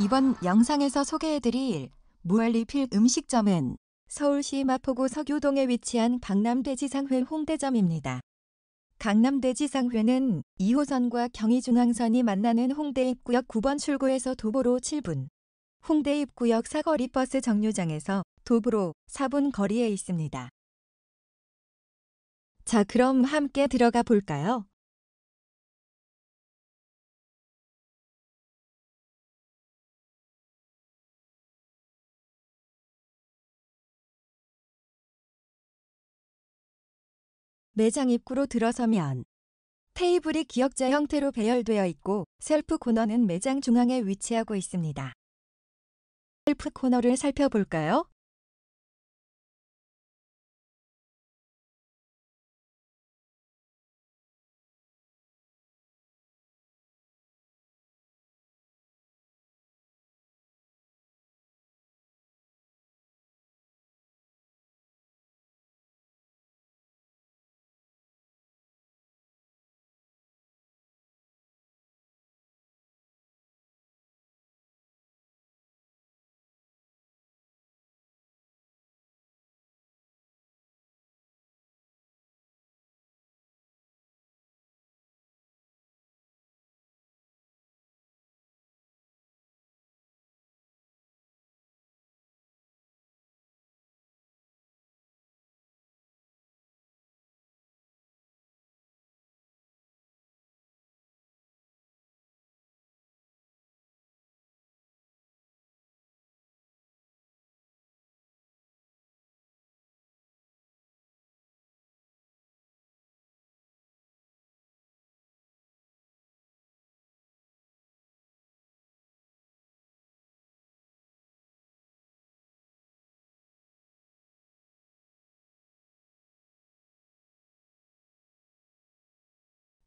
이번 영상에서 소개해드릴 무알리필 음식점은 서울시 마포구 석유동에 위치한 강남돼지상회 홍대점입니다. 강남돼지상회는 2호선과 경의중앙선이 만나는 홍대 입구역 9번 출구에서 도보로 7분, 홍대 입구역 사거리 버스 정류장에서 도보로 4분 거리에 있습니다. 자 그럼 함께 들어가 볼까요? 매장 입구로 들어서면 테이블이 기역자 형태로 배열되어 있고 셀프 코너는 매장 중앙에 위치하고 있습니다. 셀프 코너를 살펴볼까요?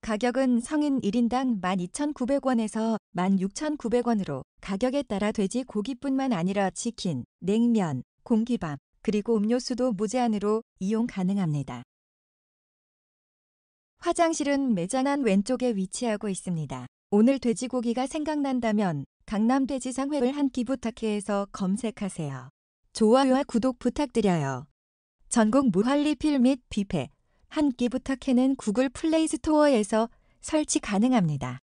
가격은 성인 1인당 12,900원에서 16,900원으로 가격에 따라 돼지 고기뿐만 아니라 치킨, 냉면, 공기밥, 그리고 음료수도 무제한으로 이용 가능합니다. 화장실은 매장 안 왼쪽에 위치하고 있습니다. 오늘 돼지고기가 생각난다면 강남 돼지상회를 한끼 부탁해에서 검색하세요. 좋아요와 구독 부탁드려요. 전국 무한리필 및 뷔페 한끼 부탁해는 구글 플레이 스토어에서 설치 가능합니다.